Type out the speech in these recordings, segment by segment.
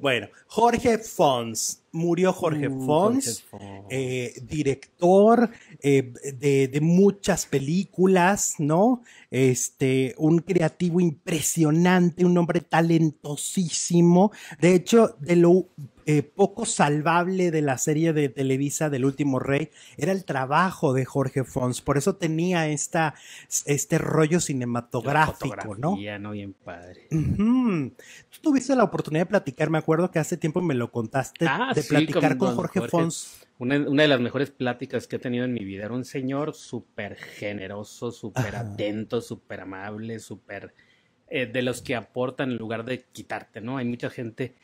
Bueno, Jorge Fons, murió Jorge uh, Fons, eh, director eh, de, de, muchas películas, ¿no? Este, un creativo impresionante, un hombre talentosísimo. De hecho, de lo eh, poco salvable de la serie de Televisa del último rey era el trabajo de Jorge Fons, por eso tenía esta, este rollo cinematográfico, ¿no? ¿no? Bien padre. Tú tuviste la oportunidad de platicar, me acuerdo que hace tiempo me lo contaste, ah, de platicar con, Jorge, Fons. Una, de las mejores pláticas que he tenido en mi vida. Era un señor súper generoso, súper atento, súper amable, súper... Eh, de los que aportan en lugar de quitarte, ¿no? Hay mucha gente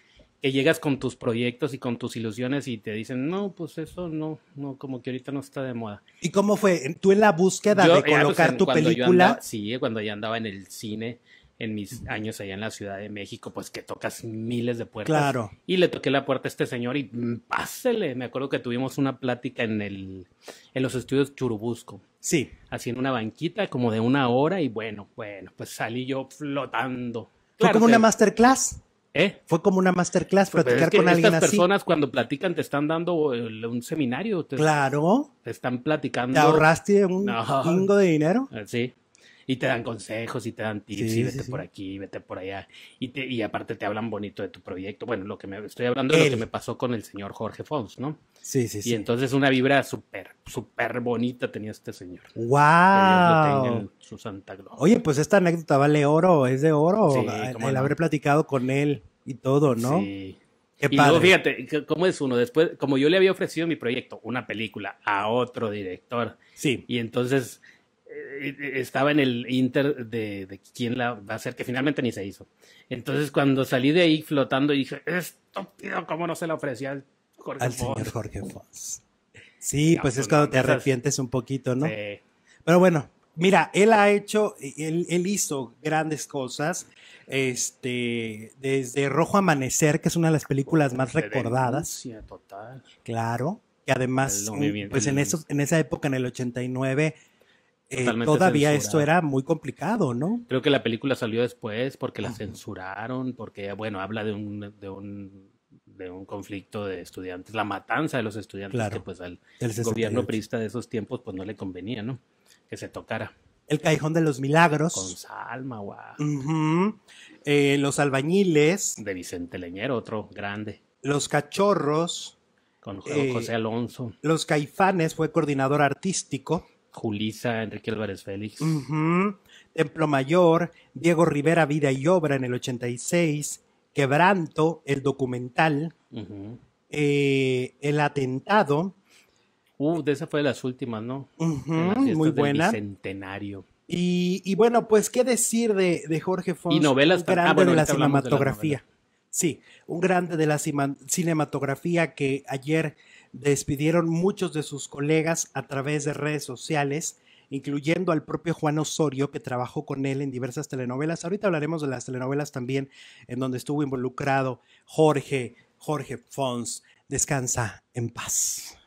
que llegas con tus proyectos y con tus ilusiones y te dicen, no, pues eso no, no, como que ahorita no está de moda. ¿Y cómo fue? ¿Tú en la búsqueda de eh, ah, pues, colocar tu película? sí, cuando ya andaba en el cine, en mis años allá en la Ciudad de México, pues que tocas miles de puertas. Claro. Y le toqué la puerta a este señor y mm, pásele. Me acuerdo que tuvimos una plática en, el, en los estudios Churubusco. Sí. Así en una banquita como de una hora y bueno, bueno, pues salí yo flotando. Claro, con como una masterclass? ¿Eh? Fue como una masterclass platicar con alguien estas personas cuando platican te están dando un seminario. claro. Te están platicando. ¿Te ahorraste un chingo de dinero? Eh, sí. Y te dan consejos y te dan tips y vete por aquí, vete por allá. Y, te, y aparte te hablan bonito de tu proyecto. Bueno, lo que me estoy hablando es lo que me pasó con el señor Jorge Fons, ¿no? Sí, sí, sí. Y entonces una vibra súper súper bonita tenía este señor. ¡Wow! su santa Oye, pues esta anécdota vale oro, es de oro. como el haber platicado con él y todo, ¿no? Sí. Qué y padre. fíjate, ¿cómo es uno? Después, como yo le había ofrecido mi proyecto, una película, a otro director. Sí. Y entonces eh, estaba en el inter de, quién la va a hacer, que finalmente ni se hizo. Entonces, cuando salí de ahí flotando, dije, estúpido, ¿cómo no se la ofrecía al señor Jorge Foss. Sí, pues es pues, cuando te pues, arrepientes un poquito, ¿no? Sí. Pero bueno, mira, él ha hecho, él, él, hizo grandes cosas. Este, desde Rojo Amanecer, que es una de las películas más recordadas. Total. Claro. Y además, pues en, eso, en esa época, en el 89, eh, todavía esto era muy complicado, ¿no? Creo que la película salió después porque la censuraron, porque, bueno, habla de un, de un de un conflicto de estudiantes, la matanza de los estudiantes que pues al gobierno prista de esos tiempos pues no le convenía, ¿no? Que se tocara. El cajón de los Milagros. Con Salma, eh, los Albañiles. De Vicente Leñero, otro grande. Los Cachorros. Con José eh, Alonso. Los Caifanes fue coordinador artístico. Julisa, Enrique Álvarez Félix. Templo Mayor, Diego Rivera, Vida y Obra en el 86, Quebranto, el documental, eh, El Atentado. Uh, de esa fue de las últimas, ¿no? muy buena. Centenario. Y, y, bueno, pues, ¿qué decir de, de Jorge Fons? Y novelas. Un grande ah, de la cinematografía. sí, un grande de la cinematografía que ayer despidieron muchos de sus colegas a través de redes sociales incluyendo al propio Juan Osorio, que trabajó con él en diversas telenovelas. Ahorita hablaremos de las telenovelas también, en donde estuvo involucrado Jorge, Jorge Fons. Descansa en paz.